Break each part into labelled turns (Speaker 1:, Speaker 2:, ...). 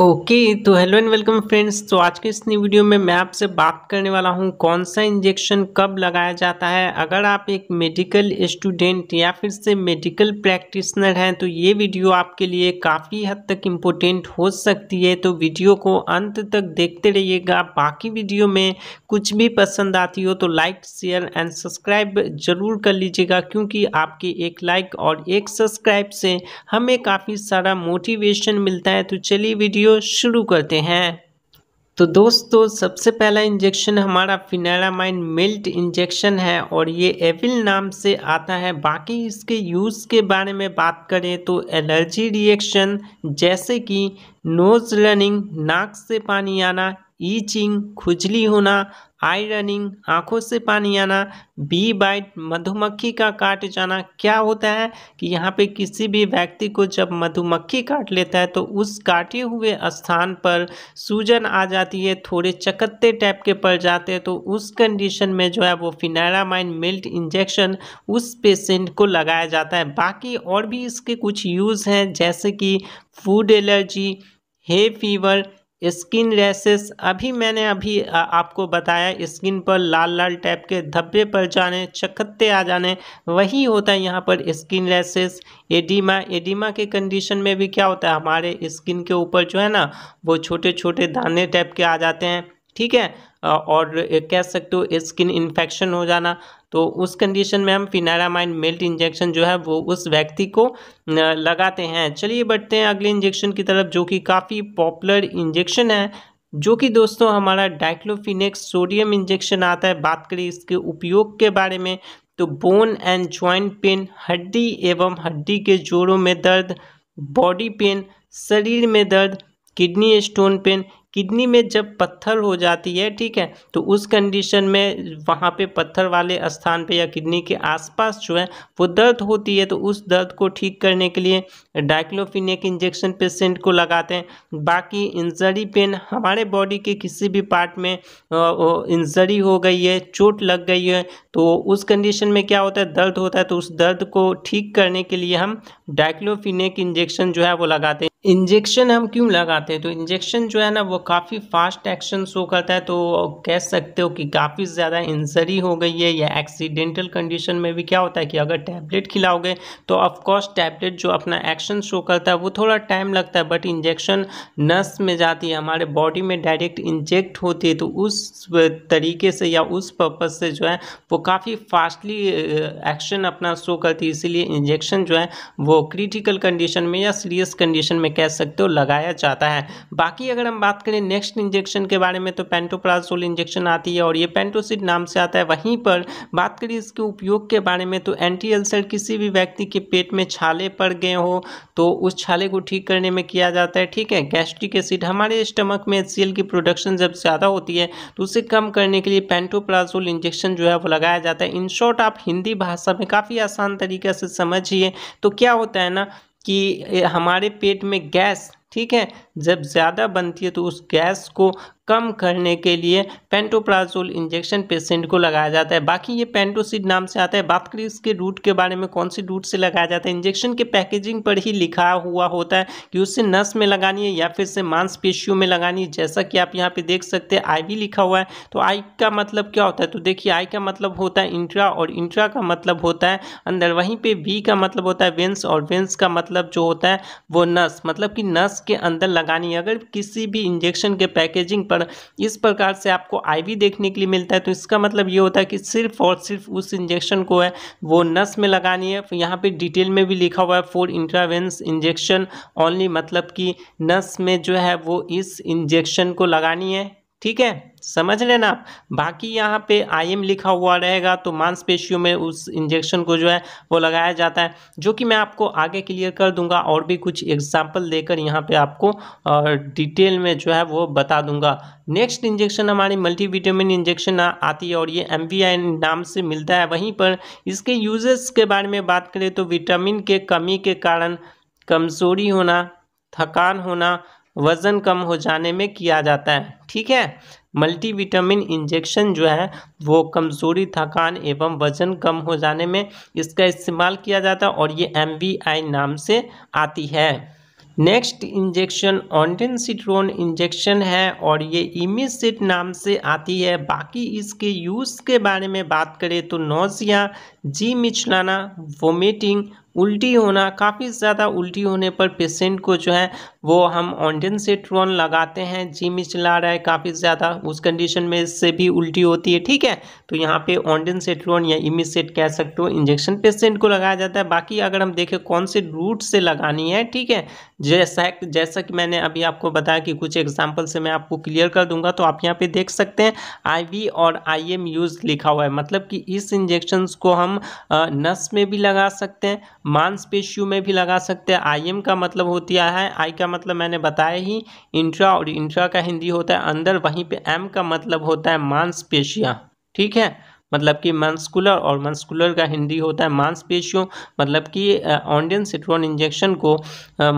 Speaker 1: okay okay, तो hello and welcome friends तो आज के इस नई वीडियो में मैं आपसे बात करने वाला हूं कौन सा इंजेक्शन कब लगाया जाता है अगर आप एक मेडिकल स्टूडेंट या फिर से मेडिकल प्रैक्टिशनर हैं तो ये वीडियो आपके लिए काफ़ी हद तक इम्पोर्टेंट हो सकती है तो वीडियो को अंत तक देखते रहिएगा बाकी वीडियो में कुछ भी पसंद आती हो तो लाइक शेयर एंड सब्सक्राइब जरूर कर लीजिएगा क्योंकि आपके एक लाइक और एक सब्सक्राइब से हमें काफ़ी सारा मोटिवेशन मिलता है तो चलिए वीडियो वीडियो शुरू करते हैं तो दोस्तों सबसे पहला इंजेक्शन हमारा फिनालामाइन मिल्ट इंजेक्शन है और ये एविल नाम से आता है बाकी इसके यूज़ के बारे में बात करें तो एलर्जी रिएक्शन जैसे कि नोज़ रनिंग नाक से पानी आना ईचिंग खुजली होना आई रनिंग आँखों से पानी आना बी बाइट मधुमक्खी का काट जाना क्या होता है कि यहाँ पे किसी भी व्यक्ति को जब मधुमक्खी काट लेता है तो उस काटे हुए स्थान पर सूजन आ जाती है थोड़े चकत्ते टाइप के पड़ जाते हैं तो उस कंडीशन में जो है वो फिनारामाइन मिल्ट इंजेक्शन उस पेशेंट को लगाया जाता है बाकी और भी इसके कुछ यूज़ हैं जैसे कि food allergy hay fever skin rashes अभी मैंने अभी आ, आपको बताया स्किन पर लाल लाल टाइप के धब्बे पर जाने चकत्ते आ जाने वही होता है यहाँ पर स्किन रैसेस एडिमा एडिमा के कंडीशन में भी क्या होता है हमारे स्किन के ऊपर जो है ना वो छोटे छोटे दाने टाइप के आ जाते हैं ठीक है और कह सकते हो स्किन इन्फेक्शन हो जाना तो उस कंडीशन में हम फिनारामाइन मेल्ट इंजेक्शन जो है वो उस व्यक्ति को लगाते हैं चलिए बढ़ते हैं अगले इंजेक्शन की तरफ जो कि काफ़ी पॉपुलर इंजेक्शन है जो कि दोस्तों हमारा डाइक्लोफिनेक्स सोडियम इंजेक्शन आता है बात करें इसके उपयोग के बारे में तो बोन एंड ज्वाइंट पेन हड्डी एवं हड्डी के जोड़ों में दर्द बॉडी पेन शरीर में दर्द किडनी स्टोन पेन किडनी में जब पत्थर हो जाती है ठीक है तो उस कंडीशन में वहाँ पे पत्थर वाले स्थान पे या किडनी के आसपास जो है वो दर्द होती है तो उस दर्द को ठीक करने के लिए डाइक्लोफिनेक इंजेक्शन पेशेंट को लगाते हैं बाकी इंजरी पेन हमारे बॉडी के किसी भी पार्ट में इंजरी हो गई है चोट लग गई है तो उस कंडीशन में क्या होता है दर्द होता है तो उस दर्द को ठीक करने के लिए हम डाइक्लोफिनेक इंजेक्शन जो है वो लगाते हैं इंजेक्शन हम क्यों लगाते हैं तो इंजेक्शन जो है ना वो काफ़ी फास्ट एक्शन शो करता है तो कह सकते हो कि काफ़ी ज़्यादा इंजरी हो गई है या एक्सीडेंटल कंडीशन में भी क्या होता है कि अगर टैबलेट खिलाओगे तो ऑफकोर्स टैबलेट जो अपना एक्शन शो करता है वो थोड़ा टाइम लगता है बट इंजेक्शन नस में जाती है हमारे बॉडी में डायरेक्ट इंजेक्ट होती है तो उस तरीके से या उस पर्पज़ से जो है वो काफ़ी फास्टली एक्शन अपना शो करती है इसीलिए इंजेक्शन जो है वो क्रिटिकल कंडीशन में या सीरियस कंडीशन में कह सकते हो लगाया जाता है बाकी अगर हम बात करें नेक्स्ट इंजेक्शन के बारे में तो पेंटोप्राजोल इंजेक्शन आती है और ये पेंटोसिड नाम से आता है वहीं पर बात करें इसके उपयोग के बारे में तो एंटी अल्सर किसी भी व्यक्ति के पेट में छाले पड़ गए हो तो उस छाले को ठीक करने में किया जाता है ठीक है गैस्ट्रिक एसिड हमारे स्टमक में एच की प्रोडक्शन जब ज़्यादा होती है तो उसे कम करने के लिए पेंटोप्राजोल इंजेक्शन जो है वो लगाया जाता है इन शॉर्ट आप हिंदी भाषा में काफ़ी आसान तरीके से समझिए तो क्या होता है ना कि हमारे पेट में गैस ठीक है जब ज़्यादा बनती है तो उस गैस को कम करने के लिए पेंटोप्राजोल इंजेक्शन पेशेंट को लगाया जाता है बाकी ये पेंटोसिड नाम से आता है बात करें इसके रूट के बारे में कौन सी रूट से लगाया जाता है इंजेक्शन के पैकेजिंग पर ही लिखा हुआ होता है कि उससे नस में लगानी है या फिर से मांसपेशियों में लगानी है जैसा कि आप यहाँ पे देख सकते हैं आई भी लिखा हुआ है तो आई का मतलब क्या होता है तो देखिए आई का मतलब होता है इंट्रा और इंट्रा का मतलब होता है अंदर वहीं पर वी का मतलब होता है वेंस और वेंस का मतलब जो होता है वो नस मतलब कि नस के अंदर लगा लगानी है अगर किसी भी इंजेक्शन के पैकेजिंग पर इस प्रकार से आपको आईवी देखने के लिए मिलता है तो इसका मतलब ये होता है कि सिर्फ और सिर्फ उस इंजेक्शन को है वो नस में लगानी है यहाँ पे डिटेल में भी लिखा हुआ है फोर इंट्रावेंस इंजेक्शन ओनली मतलब कि नस में जो है वो इस इंजेक्शन को लगानी है ठीक है समझ लेना आप बाकी यहाँ पे आईएम लिखा हुआ रहेगा तो मांसपेशियों में उस इंजेक्शन को जो है वो लगाया जाता है जो कि मैं आपको आगे क्लियर कर दूंगा और भी कुछ एग्जांपल देकर यहाँ पे आपको डिटेल में जो है वो बता दूंगा नेक्स्ट इंजेक्शन हमारी मल्टीविटामिन इंजेक्शन आती है और ये एम नाम से मिलता है वहीं पर इसके यूजेस के बारे में बात करें तो विटामिन के कमी के कारण कमज़ोरी होना थकान होना वज़न कम हो जाने में किया जाता है ठीक है मल्टीविटामिन इंजेक्शन जो है वो कमज़ोरी थकान एवं वज़न कम हो जाने में इसका इस्तेमाल किया जाता है और ये एम नाम से आती है नेक्स्ट इंजेक्शन ऑनडेंसिट्रोन इंजेक्शन है और ये इमिसिट नाम से आती है बाकी इसके यूज़ के बारे में बात करें तो नोजिया जी मिचलाना वोमिटिंग उल्टी होना काफ़ी ज़्यादा उल्टी होने पर पेशेंट को जो है वो हम ऑनडेन से ट्रोन लगाते हैं जिम चला रहा है काफ़ी ज़्यादा उस कंडीशन में इससे भी उल्टी होती है ठीक है तो यहाँ पे ऑनडेन सेट्रोन या इमिसेट कह सकते हो इंजेक्शन पेशेंट को लगाया जाता है बाकी अगर हम देखें कौन से रूट से लगानी है ठीक है जैसा जैसा कि मैंने अभी आपको बताया कि कुछ एग्जाम्पल से मैं आपको क्लियर कर दूंगा तो आप यहाँ पे देख सकते हैं आईवी और आईएम यूज़ लिखा हुआ है मतलब कि इस इंजेक्शन को हम नस में भी लगा सकते हैं मांसपेशियों में भी लगा सकते हैं आईएम का मतलब होता है आई का मतलब मैंने बताया ही इंट्रा और इंट्रा का हिंदी होता है अंदर वहीं पर एम का मतलब होता है मांसपेशियाँ ठीक है मतलब कि मांसकुलर और मंस्कुलर का हिंदी होता है मांसपेशियों मतलब कि ऑनडियन सिट्रोन इंजेक्शन को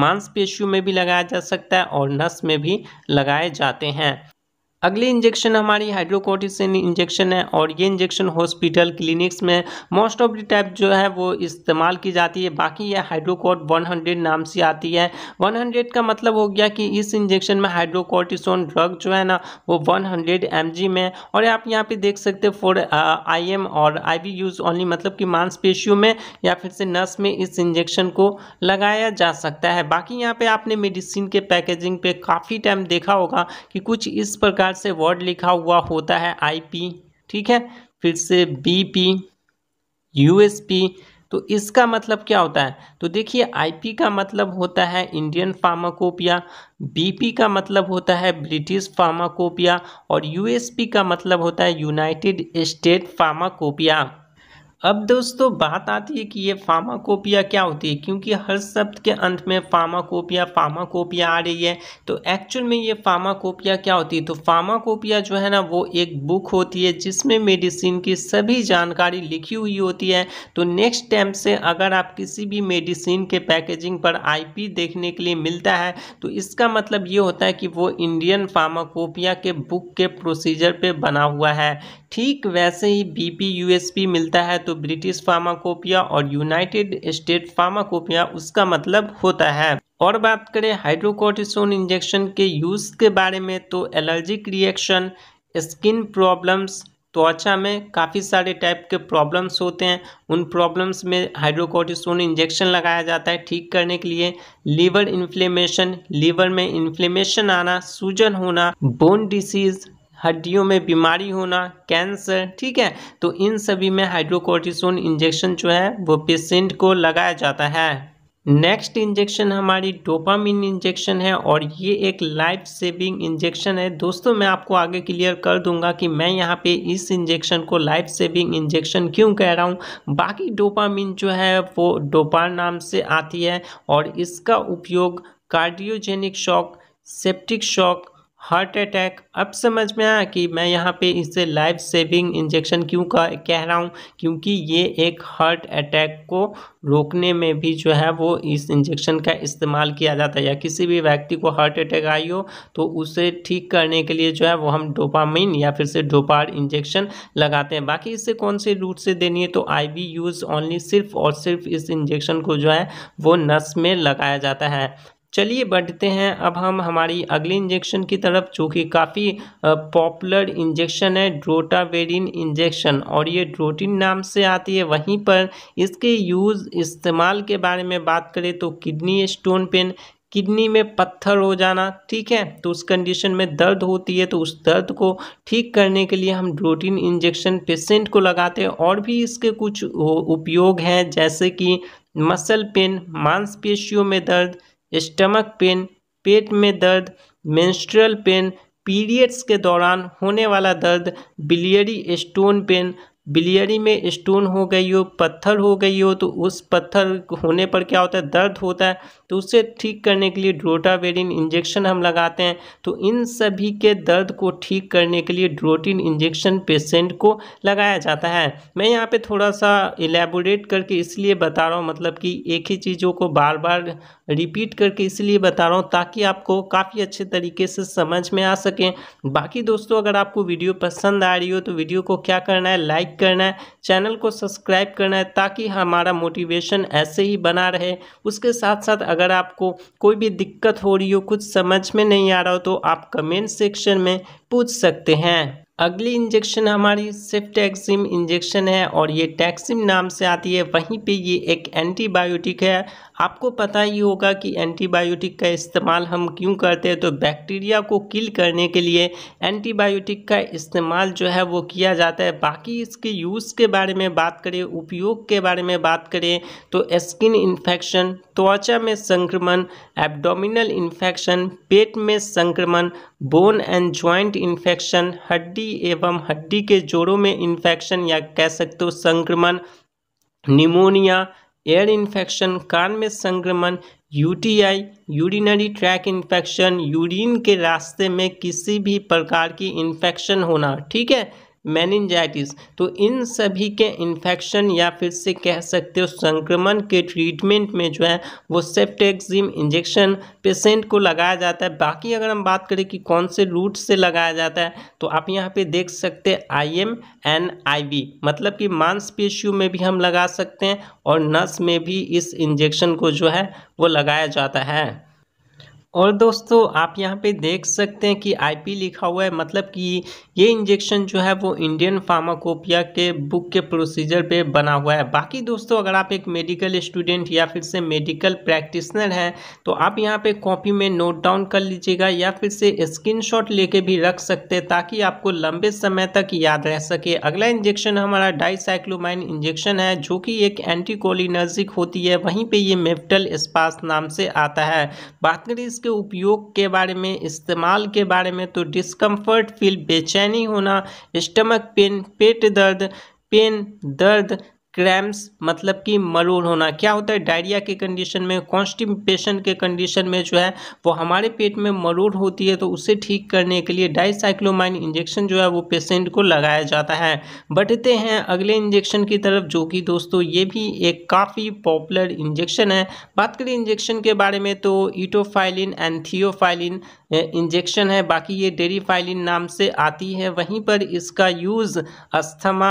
Speaker 1: मांसपेशियों में भी लगाया जा सकता है और नस में भी लगाए जाते हैं अगली इंजेक्शन हमारी हाइड्रोकोटिसिन इंजेक्शन है और ये इंजेक्शन हॉस्पिटल क्लिनिक्स में मोस्ट ऑफ द टाइप जो है वो इस्तेमाल की जाती है बाकी ये हाइड्रोकोट 100 नाम से आती है 100 का मतलब हो गया कि इस इंजेक्शन में हाइड्रोकोटिसोन ड्रग जो है ना वो 100 हंड्रेड में और आप यहाँ पे देख सकते हैं फॉर आई एम और आई वी यूज़ ओनली मतलब कि मांसपेशियों में या फिर से नर्स में इस इंजेक्शन को लगाया जा सकता है बाकी यहाँ पर आपने मेडिसिन के पैकेजिंग पर काफ़ी टाइम देखा होगा कि कुछ इस प्रकार प्रकार से वर्ड लिखा हुआ होता है आईपी ठीक है फिर से बीपी यूएसपी तो इसका मतलब क्या होता है तो देखिए आईपी का मतलब होता है इंडियन फार्माकोपिया बीपी का मतलब होता है ब्रिटिश फार्माकोपिया और यूएसपी का मतलब होता है यूनाइटेड स्टेट फार्माकोपिया अब दोस्तों बात आती है कि ये फार्माकोपिया क्या होती है क्योंकि हर शब्द के अंत में फार्माकोपिया फार्माकोपिया आ रही है तो एक्चुअल में ये फार्माकोपिया क्या होती है तो फार्माकोपिया जो है ना वो एक बुक होती है जिसमें मेडिसिन की सभी जानकारी लिखी हुई होती है तो नेक्स्ट टाइम से अगर आप किसी भी मेडिसिन के पैकेजिंग पर आई देखने के लिए मिलता है तो इसका मतलब ये होता है कि वो इंडियन फार्माकोपिया के बुक के प्रोसीजर पर बना हुआ है ठीक वैसे ही बी पी मिलता है तो ब्रिटिश फार्माकोपिया और यूनाइटेड स्टेट फार्माकोपिया उसका मतलब होता है और बात करें हाइड्रोकोटिसोन इंजेक्शन के यूज़ के बारे में तो एलर्जिक रिएक्शन स्किन प्रॉब्लम्स त्वचा में काफ़ी सारे टाइप के प्रॉब्लम्स होते हैं उन प्रॉब्लम्स में हाइड्रोकोटिसोन इंजेक्शन लगाया जाता है ठीक करने के लिए लीवर इन्फ्लेमेशन लीवर में इन्फ्लेमेशन आना सूजन होना बोन डिसीज़ हड्डियों में बीमारी होना कैंसर ठीक है तो इन सभी में हाइड्रोकोर्टिसोन इंजेक्शन जो है वो पेशेंट को लगाया जाता है नेक्स्ट इंजेक्शन हमारी डोपामिन इंजेक्शन है और ये एक लाइफ सेविंग इंजेक्शन है दोस्तों मैं आपको आगे क्लियर कर दूंगा कि मैं यहाँ पे इस इंजेक्शन को लाइफ सेविंग इंजेक्शन क्यों कह रहा हूँ बाकी डोपामिन जो है वो डोपार नाम से आती है और इसका उपयोग cardiogenic shock septic shock heart attack अब समझ में आया कि मैं यहाँ पे इसे लाइफ सेविंग इंजेक्शन क्यों कह रहा हूँ क्योंकि ये एक हार्ट अटैक को रोकने में भी जो है वो इस इंजेक्शन का इस्तेमाल किया जाता है या किसी भी व्यक्ति को हार्ट अटैक आई हो तो उसे ठीक करने के लिए जो है वो हम डोपामिन या फिर से डोपार इंजेक्शन लगाते हैं बाकी इसे कौन से रूट से देनी है तो बी यूज़ ओनली सिर्फ और सिर्फ इस इंजेक्शन को जो है वो नस में लगाया जाता है चलिए बढ़ते हैं अब हम हमारी अगली इंजेक्शन की तरफ जो कि काफ़ी पॉपुलर इंजेक्शन है ड्रोटावेरिन इंजेक्शन और ये ड्रोटिन नाम से आती है वहीं पर इसके यूज़ इस्तेमाल के बारे में बात करें तो किडनी स्टोन पेन किडनी में पत्थर हो जाना ठीक है तो उस कंडीशन में दर्द होती है तो उस दर्द को ठीक करने के लिए हम ड्रोटीन इंजेक्शन पेशेंट को लगाते हैं और भी इसके कुछ उपयोग हैं जैसे कि मसल पेन मांसपेशियों में दर्द स्टमक पेन पेट में दर्द मेंस्ट्रुअल पेन पीरियड्स के दौरान होने वाला दर्द बिलियरी स्टोन पेन बिलियरी में स्टोन हो गई हो पत्थर हो गई हो तो उस पत्थर होने पर क्या होता है दर्द होता है तो उसे ठीक करने के लिए ड्रोटावेरिन इंजेक्शन हम लगाते हैं तो इन सभी के दर्द को ठीक करने के लिए ड्रोटिन इंजेक्शन पेशेंट को लगाया जाता है मैं यहाँ पे थोड़ा सा इलेबोरेट करके इसलिए बता रहा हूँ मतलब कि एक ही चीज़ों को बार बार रिपीट करके इसलिए बता रहा हूँ ताकि आपको काफ़ी अच्छे तरीके से समझ में आ सकें बाकी दोस्तों अगर आपको वीडियो पसंद आ रही हो तो वीडियो को क्या करना है लाइक करना है चैनल को सब्सक्राइब करना है ताकि हमारा मोटिवेशन ऐसे ही बना रहे उसके साथ साथ अगर आपको कोई भी दिक्कत हो रही हो कुछ समझ में नहीं आ रहा हो तो आप कमेंट सेक्शन में पूछ सकते हैं अगली इंजेक्शन हमारी सिफ्टैक्सिम इंजेक्शन है और ये टैक्सिम नाम से आती है वहीं पे ये एक एंटीबायोटिक है आपको पता ही होगा कि एंटीबायोटिक का इस्तेमाल हम क्यों करते हैं तो बैक्टीरिया को किल करने के लिए एंटीबायोटिक का इस्तेमाल जो है वो किया जाता है बाकी इसके यूज़ के बारे में बात करें उपयोग के बारे में बात करें तो स्किन इन्फेक्शन त्वचा में संक्रमण एब्डोमिनल इन्फेक्शन पेट में संक्रमण बोन एंड ज्वाइंट इन्फेक्शन हड्डी एवं हड्डी के जोड़ों में इन्फेक्शन या कह सकते हो संक्रमण निमोनिया एयर इन्फेक्शन कान में संक्रमण UTI urinary tract infection urine के रास्ते में किसी भी प्रकार की इन्फेक्शन होना ठीक है मैनिंजाइटिस तो इन सभी के इन्फेक्शन या फिर से कह सकते हो संक्रमण के ट्रीटमेंट में जो है वो सेप्टेक्जिम इंजेक्शन पेशेंट को लगाया जाता है बाकी अगर हम बात करें कि कौन से रूट से लगाया जाता है तो आप यहाँ पे देख सकते हैं आई एम एन आई मतलब कि मांसपेशियों में भी हम लगा सकते हैं और नस में भी इस इंजेक्शन को जो है वो लगाया जाता है और दोस्तों आप यहाँ पे देख सकते हैं कि आईपी लिखा हुआ है मतलब कि ये इंजेक्शन जो है वो इंडियन फार्माकोपिया के बुक के प्रोसीजर पे बना हुआ है बाकी दोस्तों अगर आप एक मेडिकल स्टूडेंट या फिर से मेडिकल प्रैक्टिशनर हैं तो आप यहाँ पे कॉपी में नोट डाउन कर लीजिएगा या फिर से स्क्रीन लेके भी रख सकते हैं ताकि आपको लंबे समय तक याद रह सके अगला इंजेक्शन हमारा डाईसाइक्लोमाइन इंजेक्शन है जो कि एक एंटीकोलिनर्जिक होती है वहीं पर ये मेफ्टल स्पास नाम से आता है बात करें इसके उपयोग के बारे में इस्तेमाल के बारे में तो डिस्कम्फर्ट फील बेचैनी होना स्टमक पेन पेट दर्द पेन दर्द क्रैम्स मतलब कि मरूर होना क्या होता है डायरिया के कंडीशन में कॉन्स्टिपेशन के कंडीशन में जो है वो हमारे पेट में मरूर होती है तो उसे ठीक करने के लिए डाइसाइक्लोमाइन इंजेक्शन जो है वो पेशेंट को लगाया जाता है बढ़ते हैं अगले इंजेक्शन की तरफ जो कि दोस्तों ये भी एक काफ़ी पॉपुलर इंजेक्शन है बात करें इंजेक्शन के बारे में तो ईटोफाइलिन एंड थियोफाइलिन इंजेक्शन है बाकी ये डेरीफाइलिन नाम से आती है वहीं पर इसका यूज़ अस्थमा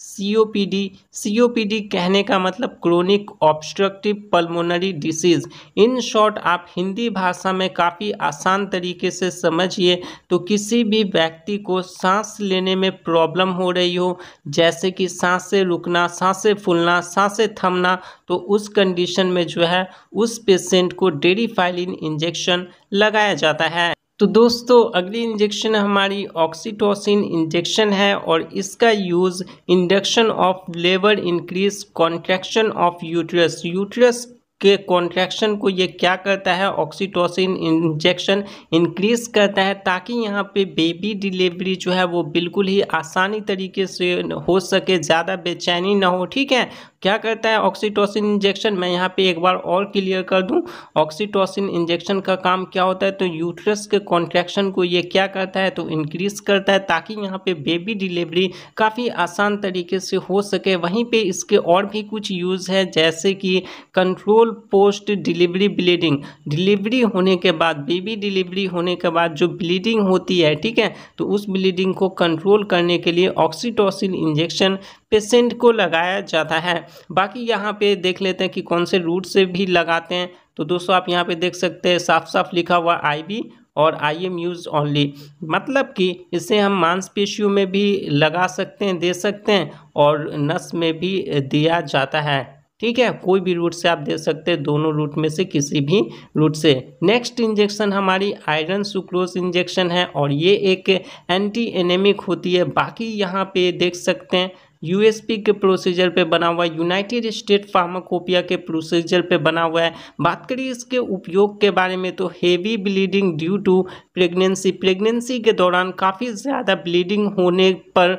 Speaker 1: सीओपीडी सीओपीडी कहने का मतलब chronic obstructive pulmonary disease in short आप हिंदी भाषा में काफ़ी आसान तरीके से समझिए तो किसी भी व्यक्ति को सांस लेने में प्रॉब्लम हो रही हो जैसे कि सांसें रुकना सांसें फूलना सांसें थमना तो उस कंडीशन में जो है उस पेशेंट को डेरीफाइलिन इंजेक्शन लगाया जाता है तो दोस्तों अगली इंजेक्शन हमारी ऑक्सीटोसिन इंजेक्शन है और इसका use induction of labour increase contraction of uterus uterus के कॉन्ट्रैक्शन को ये क्या करता है ऑक्सीटोसिन इंजेक्शन इंक्रीज करता है ताकि यहाँ पे बेबी डिलीवरी जो है वो बिल्कुल ही आसानी तरीके से हो सके ज़्यादा बेचैनी ना हो ठीक है क्या करता है ऑक्सीटोसिन इंजेक्शन मैं यहाँ पे एक बार और क्लियर कर दूँ ऑक्सीटोसिन इंजेक्शन का काम क्या होता है तो यूट्रस के कॉन्ट्रैक्शन को ये क्या करता है तो इंक्रीज करता है ताकि यहाँ पे बेबी डिलीवरी काफ़ी आसान तरीके से हो सके वहीं पे इसके और भी कुछ यूज़ है जैसे कि कंट्रोल बिल्कुल पोस्ट डिलीवरी ब्लीडिंग डिलीवरी होने के बाद बेबी डिलीवरी होने के बाद जो ब्लीडिंग होती है ठीक है तो उस ब्लीडिंग को कंट्रोल करने के लिए ऑक्सीटोसिन इंजेक्शन पेशेंट को लगाया जाता है बाकी यहाँ पे देख लेते हैं कि कौन से रूट से भी लगाते हैं तो दोस्तों आप यहाँ पे देख सकते हैं साफ साफ लिखा हुआ बी और आई एम यूज ओनली मतलब कि इसे हम मांसपेशियों में भी लगा सकते हैं दे सकते हैं और नस में भी दिया जाता है ठीक है कोई भी रूट से आप दे सकते हैं दोनों रूट में से किसी भी रूट से नेक्स्ट इंजेक्शन हमारी आयरन सुक्रोस इंजेक्शन है और ये एक एंटी एनेमिक होती है बाकी यहाँ पे देख सकते हैं यूएसपी के प्रोसीजर पे बना हुआ है यूनाइटेड स्टेट फार्माकोपिया के प्रोसीजर पे बना हुआ है बात करिए इसके उपयोग के बारे में तो heavy bleeding due to pregnancy pregnancy के दौरान काफ़ी ज़्यादा ब्लीडिंग होने पर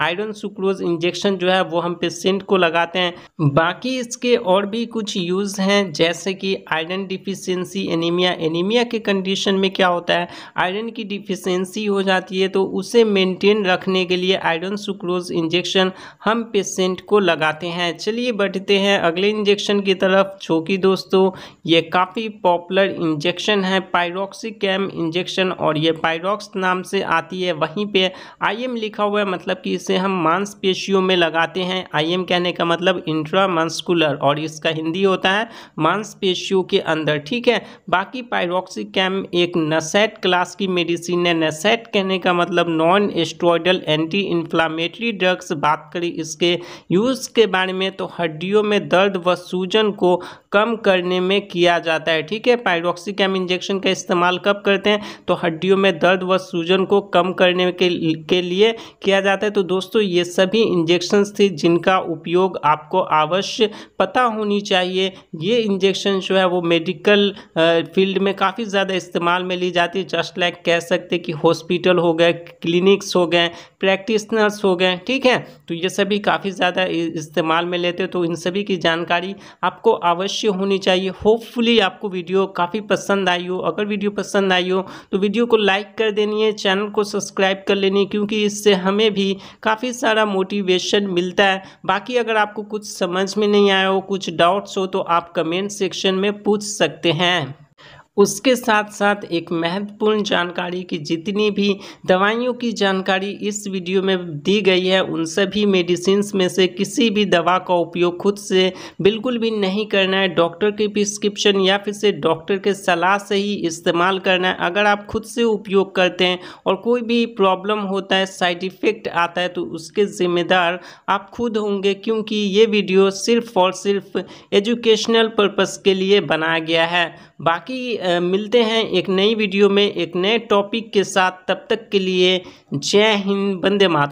Speaker 1: आयरन सुक्रोज इंजेक्शन जो है वो हम पेशेंट को लगाते हैं बाकी इसके और भी कुछ यूज़ हैं जैसे कि आयरन डिफिशेंसी एनीमिया एनीमिया के कंडीशन में क्या होता है आयरन की डिफिशेंसी हो जाती है तो उसे मेंटेन रखने के लिए आयरन सुक्रोज इंजेक्शन हम पेशेंट को लगाते हैं चलिए बढ़ते हैं अगले इंजेक्शन की तरफ जो कि दोस्तों ये काफ़ी पॉपुलर इंजेक्शन है पायरोक्सिकैम इंजेक्शन और ये पायरोक्स नाम से आती है वहीं पे आईएम लिखा हुआ है मतलब कि इसे हम मांसपेशियों में लगाते हैं आईएम कहने का मतलब इंट्रा मांसकुलर और इसका हिंदी होता है मांसपेशियों के अंदर ठीक है बाकी पायरोक्सिकैम एक नसेट क्लास की मेडिसिन है नसेट कहने का मतलब non steroidal anti inflammatory drugs बात करें इसके यूज़ के बारे में तो हड्डियों में दर्द व सूजन को कम करने में किया जाता है ठीक है पायरोक्सिकम इंजेक्शन का इस्तेमाल कब करते हैं तो हड्डियों में दर्द व सूजन को कम करने के, के लिए किया जाता है तो दोस्तों ये सभी इंजेक्शन्स थे जिनका उपयोग आपको अवश्य पता होनी चाहिए ये इंजेक्शन जो है वो मेडिकल फील्ड में काफ़ी ज़्यादा इस्तेमाल में ली जाती है जस्ट लाइक कह सकते कि हॉस्पिटल हो गए क्लिनिक्स हो गए प्रैक्टिसनर्स हो गए ठीक है तो ये सभी काफ़ी ज़्यादा इस्तेमाल में लेते हो तो इन सभी की जानकारी आपको अवश्य होनी चाहिए होपफुली आपको वीडियो काफ़ी पसंद आई हो अगर वीडियो पसंद आई हो तो वीडियो को लाइक कर देनी है चैनल को सब्सक्राइब कर लेनी है क्योंकि इससे हमें भी काफ़ी सारा मोटिवेशन मिलता है बाकी अगर आपको कुछ समझ में नहीं आया हो कुछ डाउट्स हो तो आप कमेंट सेक्शन में पूछ सकते हैं उसके साथ साथ एक महत्वपूर्ण जानकारी कि जितनी भी दवाइयों की जानकारी इस वीडियो में दी गई है उन सभी मेडिसिन में से किसी भी दवा का उपयोग खुद से बिल्कुल भी नहीं करना है डॉक्टर के प्रिस्क्रिप्शन या फिर से डॉक्टर के सलाह से ही इस्तेमाल करना है अगर आप खुद से उपयोग करते हैं और कोई भी प्रॉब्लम होता है साइड इफ़ेक्ट आता है तो उसके ज़िम्मेदार आप खुद होंगे क्योंकि ये वीडियो सिर्फ और सिर्फ एजुकेशनल पर्पज़ के लिए बनाया गया है बाकी मिलते हैं एक नई वीडियो में एक नए टॉपिक के साथ तब तक के लिए जय हिंद वंदे मात